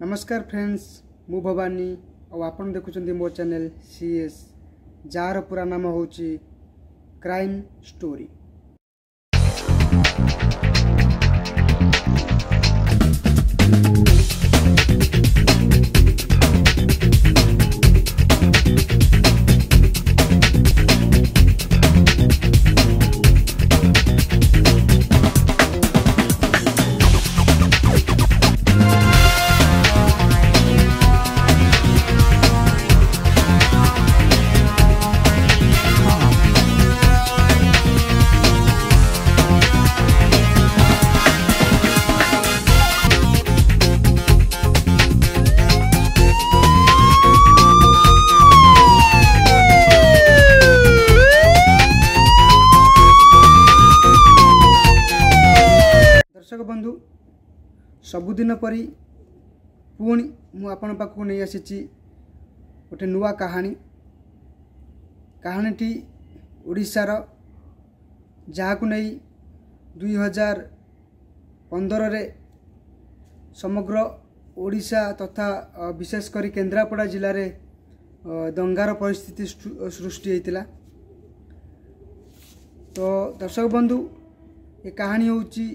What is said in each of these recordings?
ନମସ୍କାର ଫ୍ରେଣ୍ଡସ୍ ମୁଁ ଭବାନୀ ଆଉ ଆପଣ ଦେଖୁଛନ୍ତି ମୋ ଚ୍ୟାନେଲ୍ ସି ଏସ୍ ଯାହାର ପୁରା ନାମ ହେଉଛି କ୍ରାଇମ୍ ଷ୍ଟୋରି ପରି ପୁଣି ମୁଁ ଆପଣଙ୍କ ପାଖକୁ ନେଇ ଆସିଛି ଗୋଟେ ନୂଆ କାହାଣୀ କାହାଣୀଟି ଓଡ଼ିଶାର ଯାହାକୁ ନେଇ ଦୁଇହଜାର ପନ୍ଦରରେ ସମଗ୍ର ଓଡ଼ିଶା ତଥା ବିଶେଷ କରି କେନ୍ଦ୍ରାପଡ଼ା ଜିଲ୍ଲାରେ ଦଙ୍ଗାର ପରିସ୍ଥିତି ସୃଷ୍ଟି ହୋଇଥିଲା ତ ଦର୍ଶକ ବନ୍ଧୁ ଏ କାହାଣୀ ହେଉଛି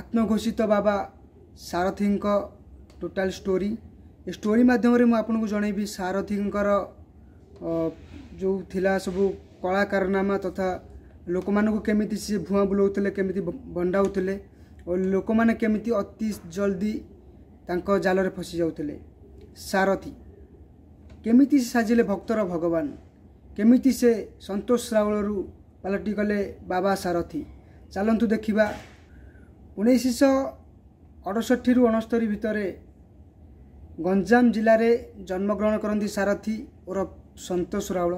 ଆତ୍ମଘୋଷିତ ବାବା ସାରଥୀଙ୍କ ଟୋଟାଲ ଷ୍ଟୋରି ଏ ଷ୍ଟୋରି ମାଧ୍ୟମରେ ମୁଁ ଆପଣଙ୍କୁ ଜଣେଇବି ସାରଥୀଙ୍କର ଯେଉଁ ଥିଲା ସବୁ କଳାକାରନାମା ତଥା ଲୋକମାନଙ୍କୁ କେମିତି ସିଏ ଭୂଆଁ ବୁଲାଉଥିଲେ କେମିତି ବଣ୍ଡାଉଥିଲେ ଓ ଲୋକମାନେ କେମିତି ଅତି ଜଲ୍ଦି ତାଙ୍କ ଜାଲରେ ଫସି ଯାଉଥିଲେ ସାରଥୀ କେମିତି ସେ ସାଜିଲେ ଭକ୍ତର ଭଗବାନ କେମିତି ସେ ସନ୍ତୋଷ ରାଉଳରୁ ପାଲଟି ଗଲେ ବାବା ସାରଥୀ ଚାଲନ୍ତୁ ଦେଖିବା ଉଣେଇଶଶହ ଅଠଷଠିରୁ ଅଣସ୍ତରୀ ଭିତରେ ଗଞ୍ଜାମ ଜିଲ୍ଲାରେ ଜନ୍ମଗ୍ରହଣ କରନ୍ତି ସାରଥି ଓର ସନ୍ତୋଷ ରାଉଳ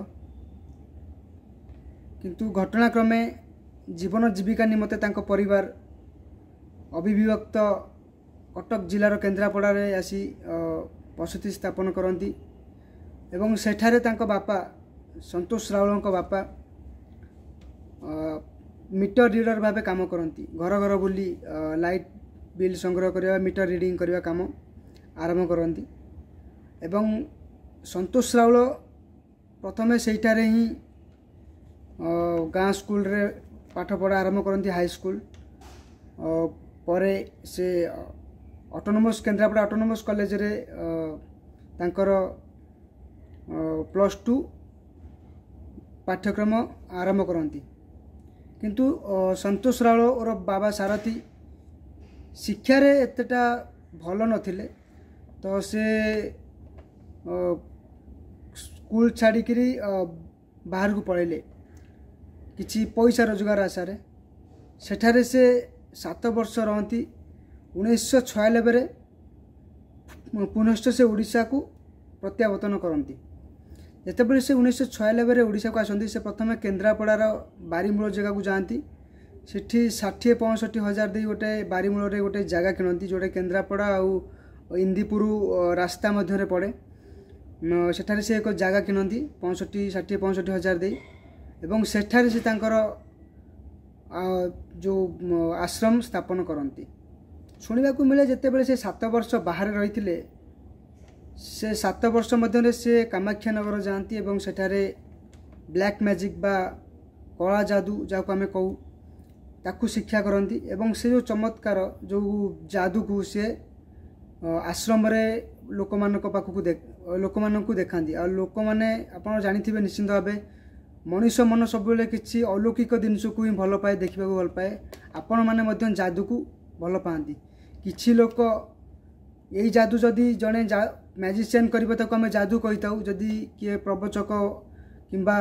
କିନ୍ତୁ ଘଟଣାକ୍ରମେ ଜୀବନ ଜୀବିକା ନିମନ୍ତେ ତାଙ୍କ ପରିବାର ଅବିଭକ୍ତ କଟକ ଜିଲ୍ଲାର କେନ୍ଦ୍ରାପଡ଼ାରେ ଆସି ବସତି ସ୍ଥାପନ କରନ୍ତି ଏବଂ ସେଠାରେ ତାଙ୍କ ବାପା ସନ୍ତୋଷ ରାଉଳଙ୍କ ବାପା ମିଟର ରିଡ଼ର ଭାବେ କାମ କରନ୍ତି ଘର ଘର ବୁଲି ଲାଇଟ୍ ବିଲ୍ ସଂଗ୍ରହ କରିବା ମିଟର ରିଡ଼ିଂ କରିବା କାମ ଆରମ୍ଭ କରନ୍ତି ଏବଂ ସନ୍ତୋଷ ରାଉଳ ପ୍ରଥମେ ସେଇଠାରେ ହିଁ ଗାଁ ସ୍କୁଲରେ ପାଠପଢ଼ା ଆରମ୍ଭ କରନ୍ତି ହାଇସ୍କୁଲ ପରେ ସେ ଅଟୋନମସ୍ କେନ୍ଦ୍ରାପଡ଼ା ଅଟୋନମସ୍ କଲେଜରେ ତାଙ୍କର ପ୍ଲସ୍ ଟୁ ପାଠ୍ୟକ୍ରମ ଆରମ୍ଭ କରନ୍ତି କିନ୍ତୁ ସନ୍ତୋଷ ରାଉଳ ଓର ବାବା ସାରଥୀ ଶିକ୍ଷାରେ ଏତେଟା ଭଲ ନଥିଲେ ତ ସେ ସ୍କୁଲ ଛାଡ଼ିକିରି ବାହାରକୁ ପଳାଇଲେ କିଛି ପଇସା ରୋଜଗାର ଆଶାରେ ସେଠାରେ ସେ ସାତ ବର୍ଷ ରହନ୍ତି ଉଣେଇଶହ ଛୟାନବେରେ ପୁନଶ୍ଚ ସେ ଓଡ଼ିଶାକୁ ପ୍ରତ୍ୟାବର୍ତ୍ତନ କରନ୍ତି ଯେତେବେଳେ ସେ ଉଣେଇଶହ ଛୟାନବେରେ ଓଡ଼ିଶାକୁ ଆସନ୍ତି ସେ ପ୍ରଥମେ କେନ୍ଦ୍ରାପଡ଼ାର ବାରିମୂଳ ଜାଗାକୁ ଯାଆନ୍ତି ସେଠି ଷାଠିଏ ପଞ୍ଚଷଠି ହଜାର ଦେଇ ଗୋଟେ ବାରିମୂଳରେ ଗୋଟେ ଜାଗା କିଣନ୍ତି ଯେଉଁଟା କେନ୍ଦ୍ରାପଡ଼ା ଆଉ ଇନ୍ଦିପୁର ରାସ୍ତା ମଧ୍ୟରେ ପଡ଼େ ସେଠାରେ ସେ ଏକ ଜାଗା କିଣନ୍ତି ପଞ୍ଚଷଠି ଷାଠିଏ ପଞ୍ଚଷଠି ହଜାର ଦେଇ ଏବଂ ସେଠାରେ ସେ ତାଙ୍କର ଯେଉଁ ଆଶ୍ରମ ସ୍ଥାପନ କରନ୍ତି ଶୁଣିବାକୁ ମିଳେ ଯେତେବେଳେ ସେ ସାତ ବର୍ଷ ବାହାରେ ରହିଥିଲେ ସେ ସାତ ବର୍ଷ ମଧ୍ୟରେ ସେ କାମାକ୍ଷାନଗର ଯାଆନ୍ତି ଏବଂ ସେଠାରେ ବ୍ଲାକ୍ ମ୍ୟାଜିକ୍ ବା କଳା ଯାଦୁ ଯାହାକୁ ଆମେ କହୁ ତାକୁ ଶିକ୍ଷା କରନ୍ତି ଏବଂ ସେ ଯେଉଁ ଚମତ୍କାର ଯେଉଁ ଯାଦୁକୁ ସେ ଆଶ୍ରମରେ ଲୋକମାନଙ୍କ ପାଖକୁ ଲୋକମାନଙ୍କୁ ଦେଖାନ୍ତି ଆଉ ଲୋକମାନେ ଆପଣ ଜାଣିଥିବେ ନିଶ୍ଚିନ୍ତ ଭାବେ ମଣିଷ ମନ ସବୁବେଳେ କିଛି ଅଲୌକିକ ଜିନିଷକୁ ହିଁ ଭଲ ପାଏ ଦେଖିବାକୁ ଭଲ ପାଏ ଆପଣମାନେ ମଧ୍ୟ ଯାଦୁକୁ ଭଲ ପାଆନ୍ତି କିଛି ଲୋକ ଏଇ ଯାଦୁ ଯଦି ଜଣେ ମ୍ୟାଜିସିଆନ୍ କରିବ ତାକୁ ଆମେ ଯାଦୁ କହିଥାଉ ଯଦି କିଏ ପ୍ରବଚକ କିମ୍ବା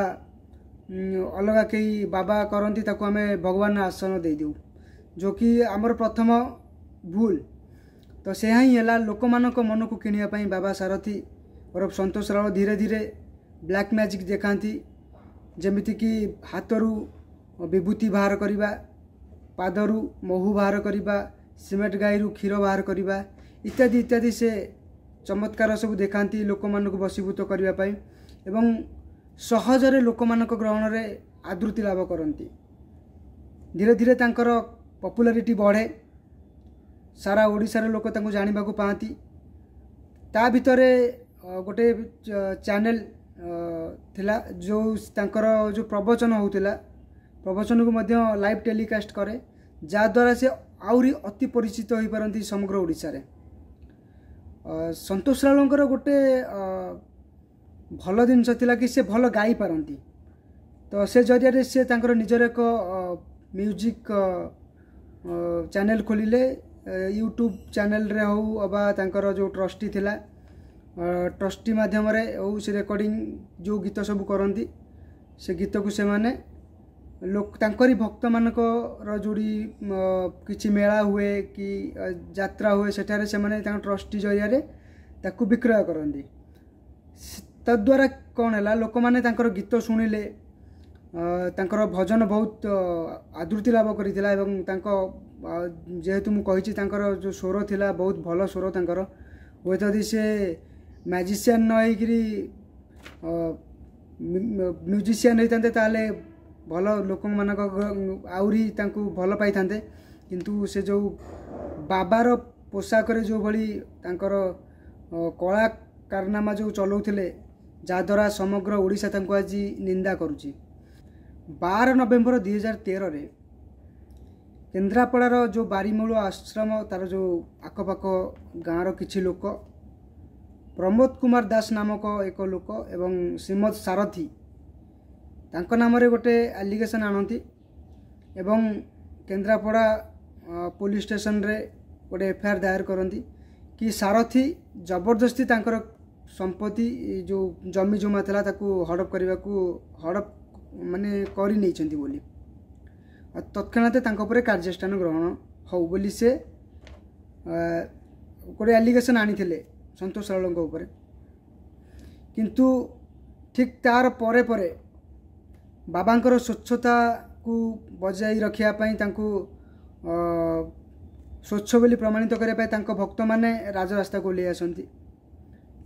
ଅଲଗା କେହି ବାବା କରନ୍ତି ତାକୁ ଆମେ ଭଗବାନ ଆସନ ଦେଇଦେଉ ଯେଉଁକି ଆମର ପ୍ରଥମ ଭୁଲ ତ ସେହା ହିଁ ହେଲା ଲୋକମାନଙ୍କ ମନକୁ କିଣିବା ପାଇଁ ବାବା ସାରଥି ଓରଫ ସନ୍ତୋଷ ରାଓ ଧୀରେ ଧୀରେ ବ୍ଲାକ୍ ମ୍ୟାଜିକ୍ ଦେଖାନ୍ତି ଯେମିତିକି ହାତରୁ ବିଭୂତି ବାହାର କରିବା ପାଦରୁ ମହୁ ବାହାର କରିବା ସିମେଣ୍ଟ ଗାଈରୁ କ୍ଷୀର ବାହାର କରିବା ଇତ୍ୟାଦି ଇତ୍ୟାଦି ସେ ଚମତ୍କାର ସବୁ ଦେଖାନ୍ତି ଲୋକମାନଙ୍କୁ ବଶୀଭୂତ କରିବା ପାଇଁ ଏବଂ ସହଜରେ ଲୋକମାନଙ୍କ ଗ୍ରହଣରେ ଆଦୃତି ଲାଭ କରନ୍ତି ଧୀରେ ଧୀରେ ତାଙ୍କର ପପୁଲାରିଟି ବଢ଼େ ସାରା ଓଡ଼ିଶାର ଲୋକ ତାଙ୍କୁ ଜାଣିବାକୁ ପାଆନ୍ତି ତା ଭିତରେ ଗୋଟେ ଚ୍ୟାନେଲ ଥିଲା ଯେଉଁ ତାଙ୍କର ଯେଉଁ ପ୍ରବଚନ ହେଉଥିଲା ପ୍ରବଚନକୁ ମଧ୍ୟ ଲାଇଭ୍ ଟେଲିକାଷ୍ଟ କରେ ଯାହାଦ୍ୱାରା ସେ ଆହୁରି ଅତି ପରିଚିତ ହୋଇପାରନ୍ତି ସମଗ୍ର ଓଡ଼ିଶାରେ ସନ୍ତୋଷ ରାଳଙ୍କର ଗୋଟେ ଭଲ ଜିନିଷ ଥିଲା କି ସେ ଭଲ ଗାଇପାରନ୍ତି ତ ସେ ଜରିଆରେ ସେ ତାଙ୍କର ନିଜର ଏକ ମ୍ୟୁଜିକ୍ ଚ୍ୟାନେଲ ଖୋଲିଲେ ୟୁଟ୍ୟୁବ୍ ଚ୍ୟାନେଲରେ ହଉ ଅବା ତାଙ୍କର ଯେଉଁ ଟ୍ରଷ୍ଟି ଥିଲା ଟ୍ରଷ୍ଟି ମାଧ୍ୟମରେ ହଉ ସେ ରେକର୍ଡ଼ିଂ ଯେଉଁ ଗୀତ ସବୁ କରନ୍ତି ସେ ଗୀତକୁ ସେମାନେ ଲୋକ ତାଙ୍କରି ଭକ୍ତମାନଙ୍କର ଯେଉଁଠି କିଛି ମେଳା ହୁଏ କି ଯାତ୍ରା ହୁଏ ସେଠାରେ ସେମାନେ ତାଙ୍କ ଟ୍ରଷ୍ଟି ଜରିଆରେ ତାକୁ ବିକ୍ରୟ କରନ୍ତି ତଦ୍ୱାରା କ'ଣ ହେଲା ଲୋକମାନେ ତାଙ୍କର ଗୀତ ଶୁଣିଲେ ତାଙ୍କର ଭଜନ ବହୁତ ଆଦୃତି ଲାଭ କରିଥିଲା ଏବଂ ତାଙ୍କ ଯେହେତୁ ମୁଁ କହିଛି ତାଙ୍କର ଯେଉଁ ସ୍ୱର ଥିଲା ବହୁତ ଭଲ ସ୍ୱର ତାଙ୍କର ହୁଏତ ଯଦି ସେ ମ୍ୟାଜିସିଆନ୍ ନ ହେଇକିରି ମ୍ୟୁଜିସିଆନ୍ ହେଇଥାନ୍ତେ ତାହେଲେ ଭଲ ଲୋକମାନଙ୍କ ଆହୁରି ତାଙ୍କୁ ଭଲ ପାଇଥାନ୍ତେ କିନ୍ତୁ ସେ ଯେଉଁ ବାବାର ପୋଷାକରେ ଯେଉଁଭଳି ତାଙ୍କର କଳା କାରନାମା ଯେଉଁ ଚଲାଉଥିଲେ ଯାହାଦ୍ୱାରା ସମଗ୍ର ଓଡ଼ିଶା ତାଙ୍କୁ ଆଜି ନିନ୍ଦା କରୁଛି ବାର ନଭେମ୍ବର ଦୁଇ ହଜାର ତେରରେ କେନ୍ଦ୍ରାପଡ଼ାର ଯେଉଁ ବାରିମୂଳ ଆଶ୍ରମ ତା'ର ଯେଉଁ ଆଖପାଖ ଗାଁର କିଛି ଲୋକ ପ୍ରମୋଦ କୁମାର ଦାସ ନାମକ ଏକ ଲୋକ ଏବଂ ଶ୍ରୀମଦ ସାରଥି ତାଙ୍କ ନାମରେ ଗୋଟେ ଆଲିଗେସନ୍ ଆଣନ୍ତି ଏବଂ କେନ୍ଦ୍ରାପଡ଼ା ପୋଲିସ ଷ୍ଟେସନ୍ରେ ଗୋଟେ ଏଫ୍ଆଇଆର୍ ଦାୟର କରନ୍ତି କି ସାରଥି ଜବରଦସ୍ତି ତାଙ୍କର ସମ୍ପତ୍ତି ଯେଉଁ ଜମି ଜମା ଥିଲା ତାକୁ ହଡ଼ପ କରିବାକୁ ହଡ଼ପ ମାନେ କରି ନେଇଛନ୍ତି ବୋଲି ଆଉ ତତ୍କ୍ଷଣାତ ତାଙ୍କ ଉପରେ କାର୍ଯ୍ୟାନୁଷ୍ଠାନ ଗ୍ରହଣ ହେଉ ବୋଲି ସେ ଗୋଟେ ଆଲିଗେସନ୍ ଆଣିଥିଲେ ସନ୍ତୋଷ ରାଉଳଙ୍କ ଉପରେ କିନ୍ତୁ ଠିକ୍ ତାର ପରେ ପରେ ବାବାଙ୍କର ସ୍ୱଚ୍ଛତାକୁ ବଜାଇ ରଖିବା ପାଇଁ ତାଙ୍କୁ ସ୍ୱଚ୍ଛ ବୋଲି ପ୍ରମାଣିତ କରିବା ପାଇଁ ତାଙ୍କ ଭକ୍ତମାନେ ରାଜରାସ୍ତାକୁ ଓହ୍ଲାଇ ଆସନ୍ତି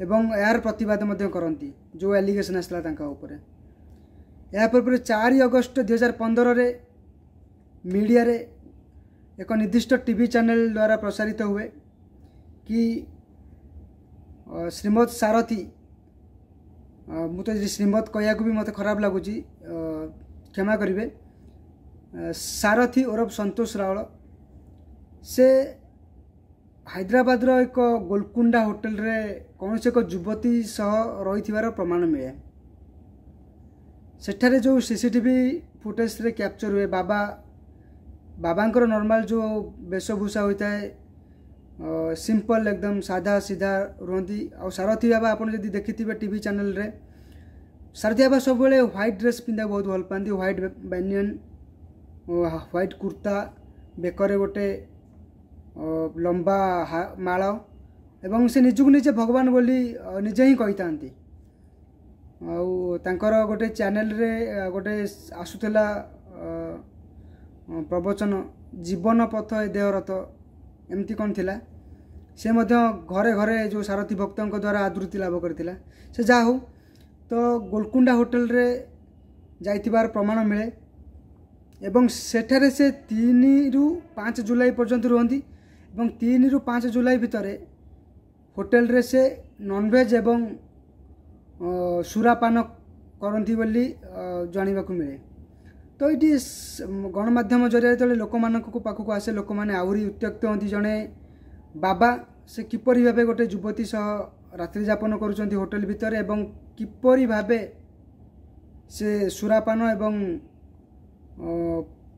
ଏବଂ ଏହାର ପ୍ରତିବାଦ ମଧ୍ୟ କରନ୍ତି ଯେଉଁ ଆଲିଗେସନ୍ ଆସିଲା ତାଙ୍କ ଉପରେ ଏହା ପୂର୍ବରୁ ଚାରି ଅଗଷ୍ଟ ଦୁଇହଜାର ପନ୍ଦରରେ ମିଡ଼ିଆରେ ଏକ ନିର୍ଦ୍ଦିଷ୍ଟ ଟି ଭି ଚ୍ୟାନେଲ୍ ଦ୍ୱାରା ପ୍ରସାରିତ ହୁଏ କି ଶ୍ରୀମଦ ସାରଥୀ ମୁଁ ତ ଶ୍ରୀମଦ କହିବାକୁ ବି ମୋତେ ଖରାପ ଲାଗୁଛି କ୍ଷମା କରିବେ ସାରଥୀ ଓରଫ ସନ୍ତୋଷ ରାଉଳ ସେ हैद्राबा र एक गोलकुंडा होटेल कसैस एक जुवतीसह रहिथि र प्रमाण मिले सेठारे जो सीसीटीवी फुटेज रे कैप्चर हुए बाबा नॉर्मल जो वेशभूषा हुने सिंपल एकदम साधा सिधा रुहन् आउँ सारथी बाबा आदि देखिथ्यो टि च्याने सारथी बाबा सबैले ह्वट ड्रेस पिन्ध बहुत भल पाँदा ह्वट ब्यानियन ह्वइट कुर्ता बेकर गोटे লম্বা মাল এবং ସେ ନିଜକୁ ନିଜେ ଭଗବାନ ବୋଲି ନିଜେ ହିଁ କହିଥାନ୍ତି ଆଉ ତାଙ୍କର ଗୋଟେ ଚ୍ୟାନେଲରେ ଗୋଟେ ଆସୁଥିଲା ପ୍ରବଚନ ଜୀବନ ପଥ ଏ ଦେହରଥ ଏମିତି କ'ଣ ଥିଲା ସେ ମଧ୍ୟ ଘରେ ଘରେ ଯେଉଁ ସାରଥୀ ଭକ୍ତଙ୍କ ଦ୍ୱାରା ଆଦୃତି ଲାଭ କରିଥିଲା ସେ ଯାହା ହେଉ ତ ଗୋଲକୁଣ୍ଡା ହୋଟେଲରେ ଯାଇଥିବାର ପ୍ରମାଣ ମିଳେ ଏବଂ ସେଠାରେ ସେ ତିନିରୁ ପାଞ୍ଚ ଜୁଲାଇ ପର୍ଯ୍ୟନ୍ତ ରୁହନ୍ତି ଏବଂ ତିନିରୁ ପାଞ୍ଚ ଜୁଲାଇ ଭିତରେ ହୋଟେଲରେ ସେ ନନଭେଜ୍ ଏବଂ ସୁରାପାନ କରନ୍ତି ବୋଲି ଜାଣିବାକୁ ମିଳେ ତ ଏଇଠି ଗଣମାଧ୍ୟମ ଜରିଆରେ ଯେତେବେଳେ ଲୋକମାନଙ୍କ ପାଖକୁ ଆସେ ଲୋକମାନେ ଆହୁରି ଉତ୍ତ୍ୟକ୍ତ ହୁଅନ୍ତି ଜଣେ ବାବା ସେ କିପରି ଭାବେ ଗୋଟେ ଯୁବତୀ ସହ ରାତ୍ରି ଯାପନ କରୁଛନ୍ତି ହୋଟେଲ ଭିତରେ ଏବଂ କିପରି ଭାବେ ସେ ସୁରାପାନ ଏବଂ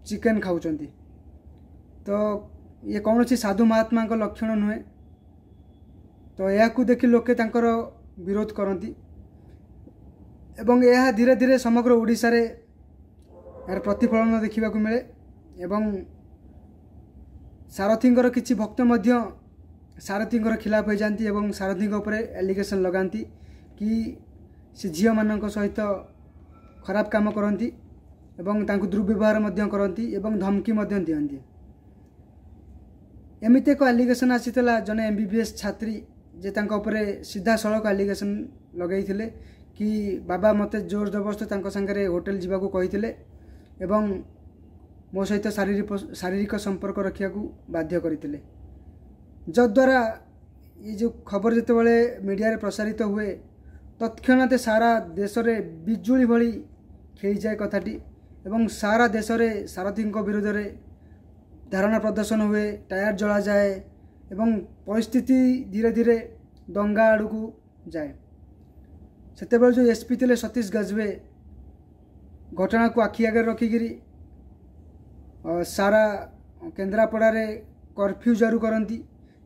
ଚିକେନ୍ ଖାଉଛନ୍ତି ତ ଇଏ କୌଣସି ସାଧୁ ମହାତ୍ମାଙ୍କ ଲକ୍ଷଣ ନୁହେଁ ତ ଏହାକୁ ଦେଖି ଲୋକେ ତାଙ୍କର ବିରୋଧ କରନ୍ତି ଏବଂ ଏହା ଧୀରେ ଧୀରେ ସମଗ୍ର ଓଡ଼ିଶାରେ ଏହାର ପ୍ରତିଫଳନ ଦେଖିବାକୁ ମିଳେ ଏବଂ ସାରଥିଙ୍କର କିଛି ଭକ୍ତ ମଧ୍ୟ ସାରଥିଙ୍କର ଖିଲାପ ହୋଇଯାଆନ୍ତି ଏବଂ ସାରଥିଙ୍କ ଉପରେ ଆଲିଗେସନ୍ ଲଗାନ୍ତି କି ସେ ଝିଅମାନଙ୍କ ସହିତ ଖରାପ କାମ କରନ୍ତି ଏବଂ ତାଙ୍କୁ ଦୁର୍ବ୍ୟବହାର ମଧ୍ୟ କରନ୍ତି ଏବଂ ଧମକି ମଧ୍ୟ ଦିଅନ୍ତି ଏମିତି ଏକ ଆଲିଗେସନ୍ ଆସିଥିଲା ଜଣେ ଏମ୍ ବି ବି ଏସ୍ ଛାତ୍ରୀ ଯେ ତାଙ୍କ ଉପରେ ସିଧାସଳଖ ଆଲିଗେସନ୍ ଲଗାଇଥିଲେ କି ବାବା ମୋତେ ଜୋର ଜବରଦସ୍ତ ତାଙ୍କ ସାଙ୍ଗରେ ହୋଟେଲ ଯିବାକୁ କହିଥିଲେ ଏବଂ ମୋ ସହିତ ଶାରୀରିକ ଶାରୀରିକ ସମ୍ପର୍କ ରଖିବାକୁ ବାଧ୍ୟ କରିଥିଲେ ଯଦ୍ୱାରା ଏ ଯେଉଁ ଖବର ଯେତେବେଳେ ମିଡ଼ିଆରେ ପ୍ରସାରିତ ହୁଏ ତତ୍କ୍ଷଣାତ୍ ସାରା ଦେଶରେ ବିଜୁଳି ଭଳି ଖେଳିଯାଏ କଥାଟି ଏବଂ ସାରା ଦେଶରେ ସାରଥୀଙ୍କ ବିରୋଧରେ ଧାରଣା ପ୍ରଦର୍ଶନ ହୁଏ ଟାୟାର ଜଳାଯାଏ ଏବଂ ପରିସ୍ଥିତି ଧୀରେ ଧୀରେ ଦଙ୍ଗା ଆଡ଼କୁ ଯାଏ ସେତେବେଳେ ଯେଉଁ ଏସ୍ପି ଥିଲେ ସତୀଶ ଗଜବେ ଘଟଣାକୁ ଆଖି ଆଗରେ ରଖିକିରି ସାରା କେନ୍ଦ୍ରାପଡ଼ାରେ କର୍ଫ୍ୟୁ ଜାରୁ କରନ୍ତି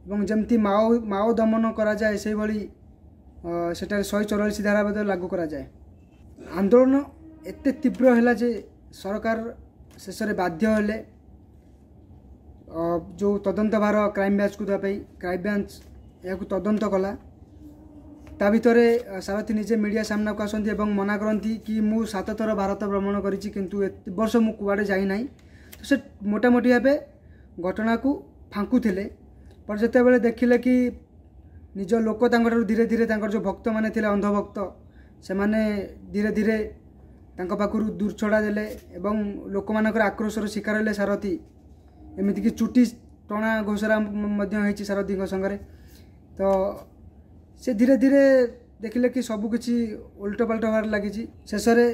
ଏବଂ ଯେମିତି ମାଓ ମାଓ ଦମନ କରାଯାଏ ସେହିଭଳି ସେଠାରେ ଶହେ ଚଉରାଳିଶ ଧାରାବାଦ ଲାଗୁ କରାଯାଏ ଆନ୍ଦୋଳନ ଏତେ ତୀବ୍ର ହେଲା ଯେ ସରକାର ଶେଷରେ ବାଧ୍ୟ ହେଲେ ଯେଉଁ ତଦନ୍ତ ଭାର କ୍ରାଇମବ୍ରାଞ୍ଚକୁ ଦେବା ପାଇଁ କ୍ରାଇମବ୍ରାଞ୍ଚ ଏହାକୁ ତଦନ୍ତ କଲା ତା ଭିତରେ ସାରଥୀ ନିଜେ ମିଡ଼ିଆ ସାମ୍ନାକୁ ଆସନ୍ତି ଏବଂ ମନା କରନ୍ତି କି ମୁଁ ସାତ ଥର ଭାରତ ଭ୍ରମଣ କରିଛି କିନ୍ତୁ ଏତେ ବର୍ଷ ମୁଁ କୁଆଡ଼େ ଯାଇନାହିଁ ତ ସେ ମୋଟାମୋଟି ଭାବେ ଘଟଣାକୁ ଫାଙ୍କୁଥିଲେ ପରେ ଯେତେବେଳେ ଦେଖିଲେ କି ନିଜ ଲୋକ ତାଙ୍କଠାରୁ ଧୀରେ ଧୀରେ ତାଙ୍କର ଯେଉଁ ଭକ୍ତମାନେ ଥିଲେ ଅନ୍ଧଭକ୍ତ ସେମାନେ ଧୀରେ ଧୀରେ ତାଙ୍କ ପାଖରୁ ଦୁର୍ଛଡ଼ା ଦେଲେ ଏବଂ ଲୋକମାନଙ୍କର ଆକ୍ରୋଶର ଶିକାର ହେଲେ ସାରଥୀ ଏମିତିକି ଚୁଟି ଟଣା ଘୋଷରା ମଧ୍ୟ ହେଇଛି ସାରଥୀଙ୍କ ସାଙ୍ଗରେ ତ ସେ ଧୀରେ ଧୀରେ ଦେଖିଲେ କି ସବୁକିଛି ଓଲଟପାଲଟ ହେବାରେ ଲାଗିଛି ଶେଷରେ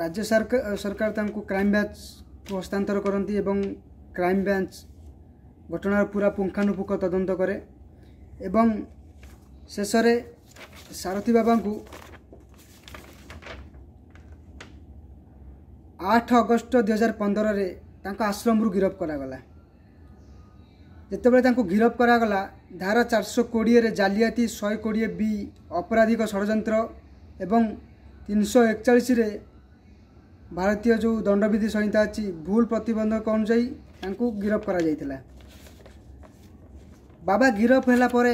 ରାଜ୍ୟ ସରକାର ତାଙ୍କୁ କ୍ରାଇମ୍ ବ୍ରାଞ୍ଚକୁ ହସ୍ତାନ୍ତର କରନ୍ତି ଏବଂ କ୍ରାଇମ୍ ବ୍ରାଞ୍ଚ ଘଟଣାର ପୁରା ପୁଙ୍ଖାନୁପୁଙ୍ଖ ତଦନ୍ତ କରେ ଏବଂ ଶେଷରେ ସାରଥୀ ବାବାଙ୍କୁ ଆଠ ଅଗଷ୍ଟ ଦୁଇହଜାର ପନ୍ଦରରେ ତାଙ୍କ ଆଶ୍ରମରୁ ଗିରଫ କରାଗଲା ଯେତେବେଳେ ତାଙ୍କୁ ଗିରଫ କରାଗଲା ଧାରା ଚାରିଶହ କୋଡ଼ିଏରେ ଜାଲିଆତି ଶହେ କୋଡ଼ିଏ ବି ଅପରାଧିକ ଷଡ଼ଯନ୍ତ୍ର ଏବଂ ତିନିଶହ ଏକଚାଳିଶରେ ଭାରତୀୟ ଯେଉଁ ଦଣ୍ଡବିଧି ସଂହିତା ଅଛି ଭୁଲ ପ୍ରତିବନ୍ଧକ ଅନୁଯାୟୀ ତାଙ୍କୁ ଗିରଫ କରାଯାଇଥିଲା ବାବା ଗିରଫ ହେଲା ପରେ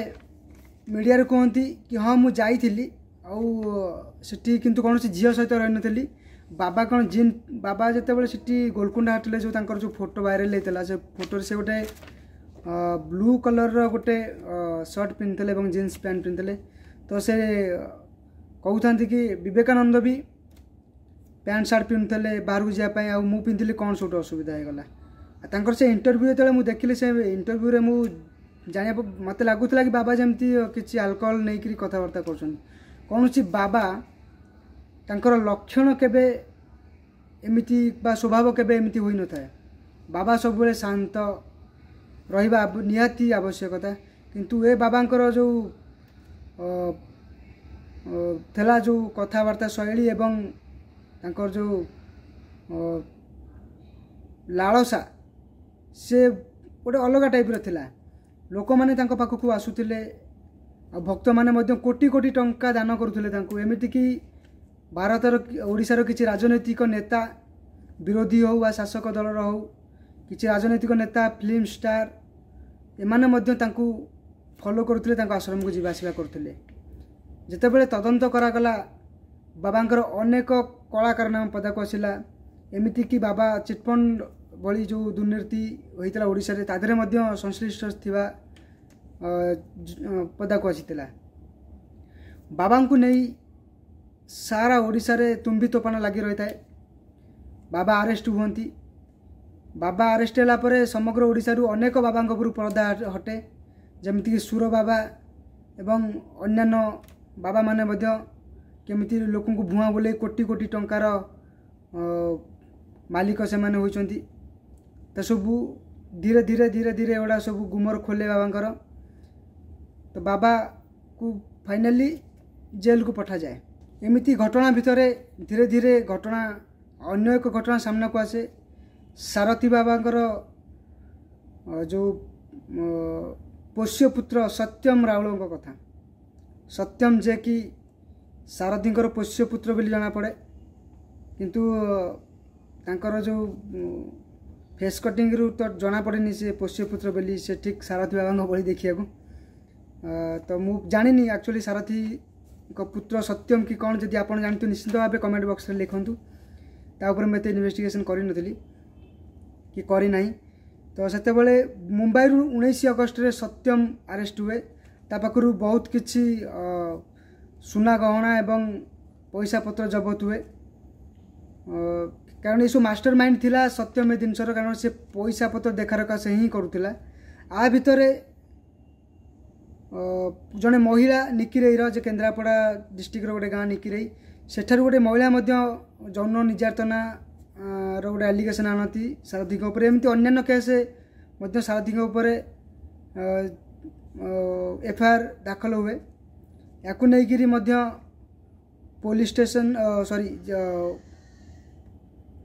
ମିଡ଼ିଆରେ କୁହନ୍ତି କି ହଁ ମୁଁ ଯାଇଥିଲି ଆଉ ସେଠି କିନ୍ତୁ କୌଣସି ଝିଅ ସହିତ ରହିନଥିଲି ବାବା କ'ଣ ଜିନ୍ ବାବା ଯେତେବେଳେ ସେଠି ଗୋଲକୁଣ୍ଡା ହାଟରେ ଯେଉଁ ତାଙ୍କର ଯେଉଁ ଫଟୋ ଭାଇରାଲ୍ ହେଇଥିଲା ସେ ଫଟୋରେ ସେ ଗୋଟେ ବ୍ଲୁ କଲର୍ର ଗୋଟେ ସର୍ଟ ପିନ୍ଧିଥିଲେ ଏବଂ ଜିନ୍ସ ପ୍ୟାଣ୍ଟ ପିନ୍ଧିଥିଲେ ତ ସେ କହୁଥାନ୍ତି କି ବିବେକାନନ୍ଦ ବି ପ୍ୟାଣ୍ଟ ସାର୍ଟ ପିନ୍ଧୁଥିଲେ ବାହାରକୁ ଯିବା ପାଇଁ ଆଉ ମୁଁ ପିନ୍ଧିଲି କ'ଣ ସବୁଠୁ ଅସୁବିଧା ହେଇଗଲା ତାଙ୍କର ସେ ଇଣ୍ଟରଭ୍ୟୁ ଯେତେବେଳେ ମୁଁ ଦେଖିଲି ସେ ଇଣ୍ଟରଭ୍ୟୁରେ ମୁଁ ଜାଣିବାକୁ ମୋତେ ଲାଗୁଥିଲା କି ବାବା ଯେମିତି କିଛି ଆଲକୋହଲ ନେଇକରି କଥାବାର୍ତ୍ତା କରୁଛନ୍ତି କୌଣସି ବାବା ତାଙ୍କର ଲକ୍ଷଣ କେବେ ଏମିତି ବା ସ୍ୱଭାବ କେବେ ଏମିତି ହୋଇନଥାଏ ବାବା ସବୁବେଳେ ଶାନ୍ତ ରହିବା ନିହାତି ଆବଶ୍ୟକତା କିନ୍ତୁ ଏ ବାବାଙ୍କର ଯେଉଁ ଥିଲା ଯେଉଁ କଥାବାର୍ତ୍ତା ଶୈଳୀ ଏବଂ ତାଙ୍କର ଯେଉଁ ଲାଳସା ସେ ଗୋଟେ ଅଲଗା ଟାଇପ୍ର ଥିଲା ଲୋକମାନେ ତାଙ୍କ ପାଖକୁ ଆସୁଥିଲେ ଆଉ ଭକ୍ତମାନେ ମଧ୍ୟ କୋଟି କୋଟି ଟଙ୍କା ଦାନ କରୁଥିଲେ ତାଙ୍କୁ ଏମିତିକି ଭାରତର ଓଡ଼ିଶାର କିଛି ରାଜନୈତିକ ନେତା ବିରୋଧୀ ହେଉ ବା ଶାସକ ଦଳର ହେଉ କିଛି ରାଜନୈତିକ ନେତା ଫିଲ୍ମ ଷ୍ଟାର ଏମାନେ ମଧ୍ୟ ତାଙ୍କୁ ଫଲୋ କରୁଥିଲେ ତାଙ୍କ ଆଶ୍ରମକୁ ଯିବା ଆସିବା କରୁଥିଲେ ଯେତେବେଳେ ତଦନ୍ତ କରାଗଲା ବାବାଙ୍କର ଅନେକ କଳାକାର ନାମ ପଦାକୁ ଆସିଲା ଏମିତିକି ବାବା ଚିଟ୍ଫଣ୍ଡ ଭଳି ଯେଉଁ ଦୁର୍ନୀତି ହୋଇଥିଲା ଓଡ଼ିଶାରେ ତା ଦେହରେ ମଧ୍ୟ ସଂଶ୍ଳିଷ୍ଟ ଥିବା ପଦାକୁ ଆସିଥିଲା ବାବାଙ୍କୁ ନେଇ ସାରା ଓଡ଼ିଶାରେ ତୁମ୍ଭି ତୋଫାନ ଲାଗି ରହିଥାଏ ବାବା ଆରେଷ୍ଟ ହୁଅନ୍ତି ବାବା ଆରେଷ୍ଟ ହେଲା ପରେ ସମଗ୍ର ଓଡ଼ିଶାରୁ ଅନେକ ବାବାଙ୍କ ଉପରୁ ପରଦା ହଟେ ଯେମିତିକି ସୁର ବାବା ଏବଂ ଅନ୍ୟାନ୍ୟ ବାବାମାନେ ମଧ୍ୟ କେମିତି ଲୋକଙ୍କୁ ଭୂଆଁ ବୁଲେଇ କୋଟି କୋଟି ଟଙ୍କାର ମାଲିକ ସେମାନେ ହୋଇଛନ୍ତି ତ ସବୁ ଧୀରେ ଧୀରେ ଧୀରେ ଧୀରେ ଏଗୁଡ଼ା ସବୁ ଗୁମର ଖୋଲେ ବାବାଙ୍କର ତ ବାବାକୁ ଫାଇନାଲି ଜେଲ୍କୁ ପଠାଯାଏ ଏମିତି ଘଟଣା ଭିତରେ ଧୀରେ ଧୀରେ ଘଟଣା ଅନ୍ୟ ଏକ ଘଟଣା ସାମ୍ନାକୁ ଆସେ ସାରଥି ବାବାଙ୍କର ଯେଉଁ ପୋଷ୍ୟ ପୁତ୍ର ସତ୍ୟମ ରାଉଳଙ୍କ କଥା ସତ୍ୟମ ଯିଏକି ସାରଥୀଙ୍କର ପୋଷ୍ୟ ପୁତ୍ର ବୋଲି ଜଣାପଡ଼େ କିନ୍ତୁ ତାଙ୍କର ଯେଉଁ ଫେସ୍ କଟିଙ୍ଗରୁ ତ ଜଣାପଡ଼େନି ସେ ପୋଷ୍ୟ ପୁତ୍ର ବୋଲି ସେ ଠିକ୍ ସାରଥି ବାବାଙ୍କ ଭଳି ଦେଖିବାକୁ ତ ମୁଁ ଜାଣିନି ଆକ୍ଚୁଆଲି ସାରଥି ପୁତ୍ର ସତ୍ୟମ କି କ'ଣ ଯଦି ଆପଣ ଜାଣିଥିବେ ନିଶ୍ଚିନ୍ତ ଭାବେ କମେଣ୍ଟ ବକ୍ସରେ ଲେଖନ୍ତୁ ତା ଉପରେ ମୁଁ ଏତେ ଇନଭେଷ୍ଟିଗେସନ୍ କରିନଥିଲି କି କରିନାହିଁ ତ ସେତେବେଳେ ମୁମ୍ବାଇରୁ ଉଣେଇଶ ଅଗଷ୍ଟରେ ସତ୍ୟମ ଆରେଷ୍ଟ ହୁଏ ତା ପାଖରୁ ବହୁତ କିଛି ସୁନା ଗହଣା ଏବଂ ପଇସାପତ୍ର ଜବତ ହୁଏ କାରଣ ଏସବୁ ମାଷ୍ଟର ମାଇଣ୍ଡ ଥିଲା ସତ୍ୟମ ଏ ଜିନିଷର କାରଣ ସେ ପଇସାପତ୍ର ଦେଖାରଖା ସେ ହିଁ କରୁଥିଲା ଆ ଭିତରେ ଜଣେ ମହିଳା ନିକିରେଇର ଯେ କେନ୍ଦ୍ରାପଡ଼ା ଡିଷ୍ଟ୍ରିକ୍ଟର ଗୋଟେ ଗାଁ ନିକିରେଇ ସେଠାରୁ ଗୋଟେ ମହିଳା ମଧ୍ୟ ଯୌନ ନିର୍ଯାତନାର ଗୋଟେ ଆଲିଗେସନ୍ ଆଣନ୍ତି ସାରଥୀଙ୍କ ଉପରେ ଏମିତି ଅନ୍ୟାନ୍ୟ କେସ୍ ମଧ୍ୟ ସାରଥୀଙ୍କ ଉପରେ ଏଫଆଇଆର୍ ଦାଖଲ ହୁଏ ୟାକୁ ନେଇକିରି ମଧ୍ୟ ପୋଲିସ ଷ୍ଟେସନ ସରି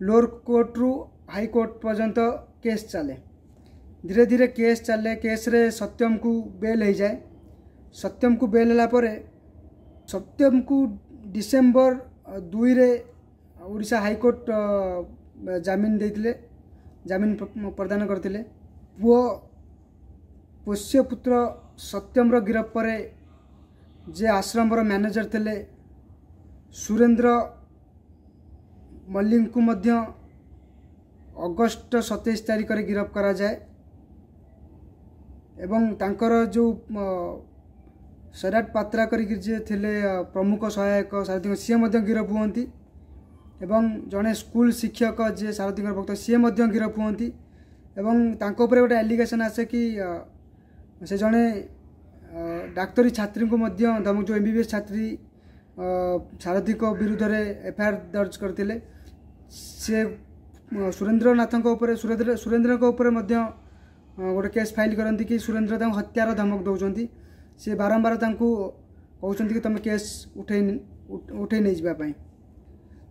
ଲୋଅର କୋର୍ଟରୁ ହାଇକୋର୍ଟ ପର୍ଯ୍ୟନ୍ତ କେସ୍ ଚାଲେ ଧୀରେ ଧୀରେ କେସ୍ ଚାଲେ କେସ୍ରେ ସତ୍ୟମକୁ ବେଲ୍ ହେଇଯାଏ ସତ୍ୟମକୁ ବେଲ୍ ହେଲା ପରେ ସତ୍ୟମକୁ ଡିସେମ୍ବର ଦୁଇରେ ଓଡ଼ିଶା ହାଇକୋର୍ଟ ଜାମିନ ଦେଇଥିଲେ ଜାମିନ ପ୍ରଦାନ କରିଥିଲେ ପୁଅ ପୋଷ୍ୟ ପୁତ୍ର ସତ୍ୟମର ଗିରଫ ପରେ ଯିଏ ଆଶ୍ରମର ମ୍ୟାନେଜର ଥିଲେ ସୁରେନ୍ଦ୍ର ମଲ୍ଲିକଙ୍କୁ ମଧ୍ୟ ଅଗଷ୍ଟ ସତେଇଶ ତାରିଖରେ ଗିରଫ କରାଯାଏ ଏବଂ ତାଙ୍କର ଯେଉଁ ସଦାଟ ପାତ୍ରା କରିକି ଯିଏ ଥିଲେ ପ୍ରମୁଖ ସହାୟକ ସାରଥୀଙ୍କ ସିଏ ମଧ୍ୟ ଗିରଫ ହୁଅନ୍ତି ଏବଂ ଜଣେ ସ୍କୁଲ ଶିକ୍ଷକ ଯିଏ ସାରଥୀଙ୍କର ଭକ୍ତ ସିଏ ମଧ୍ୟ ଗିରଫ ହୁଅନ୍ତି ଏବଂ ତାଙ୍କ ଉପରେ ଗୋଟେ ଆଲିଗେସନ୍ ଆସେ କି ସେ ଜଣେ ଡାକ୍ତରୀ ଛାତ୍ରୀଙ୍କୁ ମଧ୍ୟ ଧମକ ଯେଉଁ ଏମ୍ ବି ଏସ୍ ଛାତ୍ରୀ ସାରଥୀଙ୍କ ବିରୁଦ୍ଧରେ ଏଫ୍ଆଇଆର୍ ଦର୍ଜ କରିଥିଲେ ସିଏ ସୁରେନ୍ଦ୍ରନାଥଙ୍କ ଉପରେ ସୁରେନ୍ଦ୍ର ସୁରେନ୍ଦ୍ରଙ୍କ ଉପରେ ମଧ୍ୟ ଗୋଟେ କେସ୍ ଫାଇଲ୍ କରନ୍ତି କି ସୁରେନ୍ଦ୍ର ତାଙ୍କୁ ହତ୍ୟାର ଧମକ ଦେଉଛନ୍ତି से बारंबार कहते कि तुम केस उठे उठे नहीं जावाई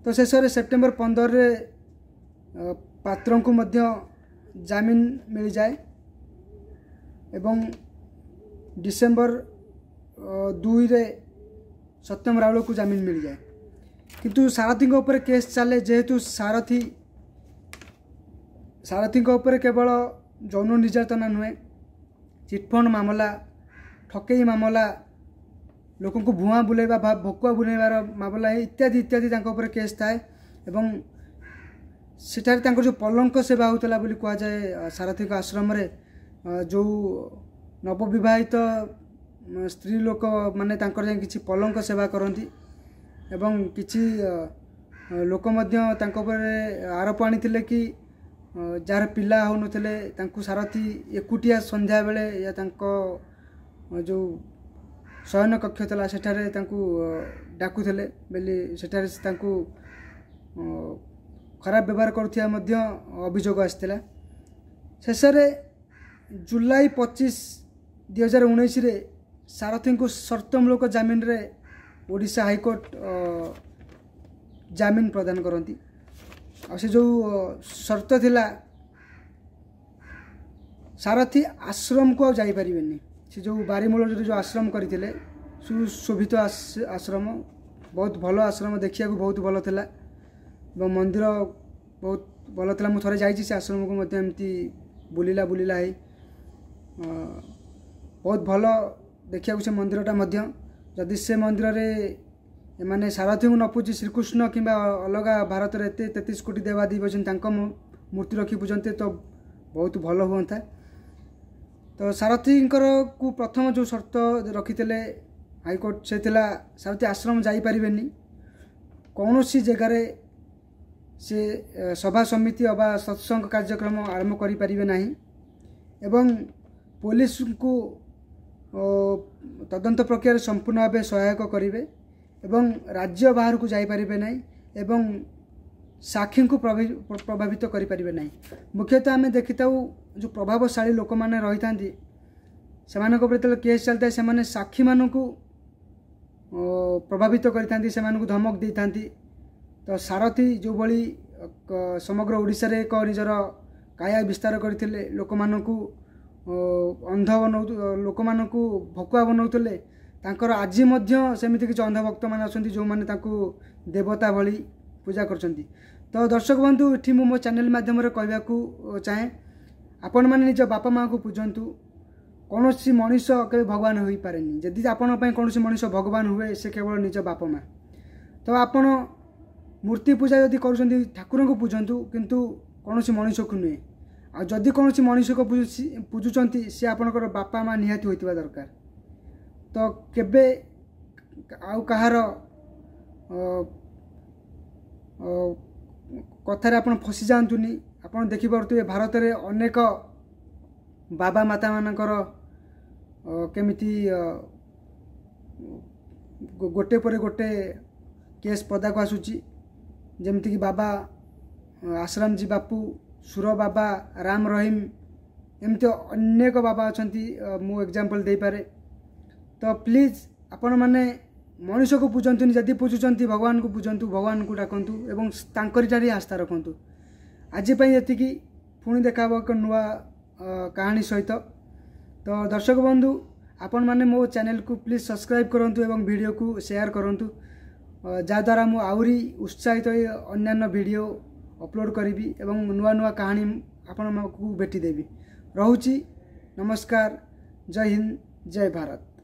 तो शेष से सेप्टेम्बर पंदर पात्र जमिन मिल जाए एवं डिसेम्बर दुई रे सत्यम रावल को जमिन मिल जाए किंतु सारथी केस चले जेहेतु सारथी सारथी केवल जौन निर्यातना नुहे चिटफंड मामला ଠକେଇ ମାମଲା ଲୋକଙ୍କୁ ଭୁଆଁ ବୁଲେଇବା ବା ଭକୁଆ ବୁଲାଇବାର ମାମଲା ଇତ୍ୟାଦି ଇତ୍ୟାଦି ତାଙ୍କ ଉପରେ କେସ୍ ଥାଏ ଏବଂ ସେଠାରେ ତାଙ୍କର ଯେଉଁ ପଲଙ୍କ ସେବା ହେଉଥିଲା ବୋଲି କୁହାଯାଏ ସାରଥୀଙ୍କ ଆଶ୍ରମରେ ଯେଉଁ ନବବିବାହିତ ସ୍ତ୍ରୀ ଲୋକମାନେ ତାଙ୍କର ଯାଇ କିଛି ପଲଙ୍କ ସେବା କରନ୍ତି ଏବଂ କିଛି ଲୋକ ମଧ୍ୟ ତାଙ୍କ ଉପରେ ଆରୋପ ଆଣିଥିଲେ କି ଯାହାର ପିଲା ହେଉନଥିଲେ ତାଙ୍କୁ ସାରଥୀ ଏକୁଟିଆ ସନ୍ଧ୍ୟାବେଳେ ୟା ତାଙ୍କ ଯେଉଁ ଶୟନ କକ୍ଷ ଥିଲା ସେଠାରେ ତାଙ୍କୁ ଡାକୁଥିଲେ ବୋଲି ସେଠାରେ ସେ ତାଙ୍କୁ ଖରାପ ବ୍ୟବହାର କରୁଥିବା ମଧ୍ୟ ଅଭିଯୋଗ ଆସିଥିଲା ଶେଷରେ ଜୁଲାଇ ପଚିଶ ଦୁଇ ହଜାର ଉଣେଇଶରେ ସାରଥିଙ୍କୁ ସର୍ତ୍ତମୂଳକ ଜାମିନରେ ଓଡ଼ିଶା ହାଇକୋର୍ଟ ଜାମିନ ପ୍ରଦାନ କରନ୍ତି ଆଉ ସେ ଯେଉଁ ସର୍ତ୍ତ ଥିଲା ସାରଥି ଆଶ୍ରମକୁ ଆଉ ଯାଇପାରିବେନି ସେ ଯେଉଁ ବାରିମୂଳରେ ଯେଉଁ ଆଶ୍ରମ କରିଥିଲେ ସୁଶୋଭିତ ଆଶ୍ରମ ବହୁତ ଭଲ ଆଶ୍ରମ ଦେଖିବାକୁ ବହୁତ ଭଲ ଥିଲା ଏବଂ ମନ୍ଦିର ବହୁତ ଭଲ ଥିଲା ମୁଁ ଥରେ ଯାଇଛି ସେ ଆଶ୍ରମକୁ ମଧ୍ୟ ଏମିତି ବୁଲିଲା ବୁଲିଲା ହେଇ ବହୁତ ଭଲ ଦେଖିବାକୁ ସେ ମନ୍ଦିରଟା ମଧ୍ୟ ଯଦି ସେ ମନ୍ଦିରରେ ଏମାନେ ସାରଥୀଙ୍କୁ ନ ପୂଜି ଶ୍ରୀକୃଷ୍ଣ କିମ୍ବା ଅଲଗା ଭାରତରେ ଏତେ ତେତିଶ କୋଟି ଦେବାଦେବୀ ଅଛନ୍ତି ତାଙ୍କ ମୂର୍ତ୍ତି ରଖି ପୂଜନ୍ତେ ତ ବହୁତ ଭଲ ହୁଅନ୍ତା ତ ସାରଥୀଙ୍କର କୁ ପ୍ରଥମ ଯେଉଁ ସର୍ତ୍ତ ରଖିଥିଲେ ହାଇକୋର୍ଟ ସେ ଥିଲା ସାରଥୀ ଆଶ୍ରମ ଯାଇପାରିବେନି କୌଣସି ଜାଗାରେ ସେ ସଭା ସମିତି ଅବା ସତ୍ସଙ୍ଗ କାର୍ଯ୍ୟକ୍ରମ ଆରମ୍ଭ କରିପାରିବେ ନାହିଁ ଏବଂ ପୋଲିସକୁ ତଦନ୍ତ ପ୍ରକ୍ରିୟାରେ ସମ୍ପୂର୍ଣ୍ଣ ଭାବେ ସହାୟକ କରିବେ ଏବଂ ରାଜ୍ୟ ବାହାରକୁ ଯାଇପାରିବେ ନାହିଁ ଏବଂ ସାକ୍ଷୀଙ୍କୁ ପ୍ରଭାବିତ କରିପାରିବେ ନାହିଁ ମୁଖ୍ୟତଃ ଆମେ ଦେଖିଥାଉ ଯେଉଁ ପ୍ରଭାବଶାଳୀ ଲୋକମାନେ ରହିଥାନ୍ତି ସେମାନଙ୍କ ଉପରେ ଯେତେବେଳେ କେସ୍ ଚାଲିଥାଏ ସେମାନେ ସାକ୍ଷୀମାନଙ୍କୁ ପ୍ରଭାବିତ କରିଥାନ୍ତି ସେମାନଙ୍କୁ ଧମକ ଦେଇଥାନ୍ତି ତ ସାରଥୀ ଯେଉଁଭଳି ସମଗ୍ର ଓଡ଼ିଶାରେ ଏକ ନିଜର କାୟା ବିସ୍ତାର କରିଥିଲେ ଲୋକମାନଙ୍କୁ ଅନ୍ଧ ବନଉ ଲୋକମାନଙ୍କୁ ଭକୁଆ ବନାଉଥିଲେ ତାଙ୍କର ଆଜି ମଧ୍ୟ ସେମିତି କିଛି ଅନ୍ଧଭକ୍ତମାନେ ଅଛନ୍ତି ଯେଉଁମାନେ ତାଙ୍କୁ ଦେବତା ଭଳି ପୂଜା କରୁଛନ୍ତି ତ ଦର୍ଶକ ବନ୍ଧୁ ଏଠି ମୁଁ ମୋ ଚ୍ୟାନେଲ ମାଧ୍ୟମରେ କହିବାକୁ ଚାହେଁ ଆପଣମାନେ ନିଜ ବାପା ମାଆଙ୍କୁ ପୂଜନ୍ତୁ କୌଣସି ମଣିଷ କେବେ ଭଗବାନ ହୋଇପାରେନି ଯଦି ଆପଣଙ୍କ ପାଇଁ କୌଣସି ମଣିଷ ଭଗବାନ ହୁଏ ସେ କେବଳ ନିଜ ବାପା ମା' ତ ଆପଣ ମୂର୍ତ୍ତି ପୂଜା ଯଦି କରୁଛନ୍ତି ଠାକୁରଙ୍କୁ ପୂଜନ୍ତୁ କିନ୍ତୁ କୌଣସି ମଣିଷକୁ ନୁହେଁ ଆଉ ଯଦି କୌଣସି ମଣିଷକୁ ପୂଜୁଛନ୍ତି ସେ ଆପଣଙ୍କର ବାପା ମାଆ ନିହାତି ହୋଇଥିବା ଦରକାର ତ କେବେ ଆଉ କାହାର କଥାରେ ଆପଣ ଫସିଯାଆନ୍ତୁନି ଆପଣ ଦେଖିପାରୁଥିବେ ଭାରତରେ ଅନେକ ବାବା ମାତାମାନଙ୍କର କେମିତି ଗୋଟେ ପରେ ଗୋଟେ କେସ୍ ପଦାକୁ ଆସୁଛି ଯେମିତିକି ବାବା ଆଶ୍ରାମଜୀ ବାପୁ ସୁର ବାବା ରାମ ରହିମ ଏମିତି ଅନେକ ବାବା ଅଛନ୍ତି ମୁଁ ଏକ୍ଜାମ୍ପଲ୍ ଦେଇପାରେ ତ ପ୍ଲିଜ୍ ଆପଣମାନେ ମଣିଷକୁ ପୂଜନ୍ତୁନି ଯଦି ପୂଜୁଛନ୍ତି ଭଗବାନଙ୍କୁ ପୂଜନ୍ତୁ ଭଗବାନଙ୍କୁ ଡାକନ୍ତୁ ଏବଂ ତାଙ୍କରି ଜାରି ଆସ୍ଥା ରଖନ୍ତୁ ଆଜି ପାଇଁ ଏତିକି ପୁଣି ଦେଖା ହେବ ଏକ ନୂଆ କାହାଣୀ ସହିତ ତ ଦର୍ଶକ ବନ୍ଧୁ ଆପଣମାନେ ମୋ ଚ୍ୟାନେଲକୁ ପ୍ଲିଜ୍ ସବସ୍କ୍ରାଇବ୍ କରନ୍ତୁ ଏବଂ ଭିଡ଼ିଓକୁ ସେୟାର କରନ୍ତୁ ଯାହାଦ୍ୱାରା ମୁଁ ଆହୁରି ଉତ୍ସାହିତ ହୋଇ ଅନ୍ୟାନ୍ୟ ଭିଡ଼ିଓ ଅପଲୋଡ଼ କରିବି ଏବଂ ନୂଆ ନୂଆ କାହାଣୀ ଆପଣଙ୍କୁ ଭେଟିଦେବି ରହୁଛି ନମସ୍କାର ଜୟ ହିନ୍ଦ ଜୟ ଭାରତ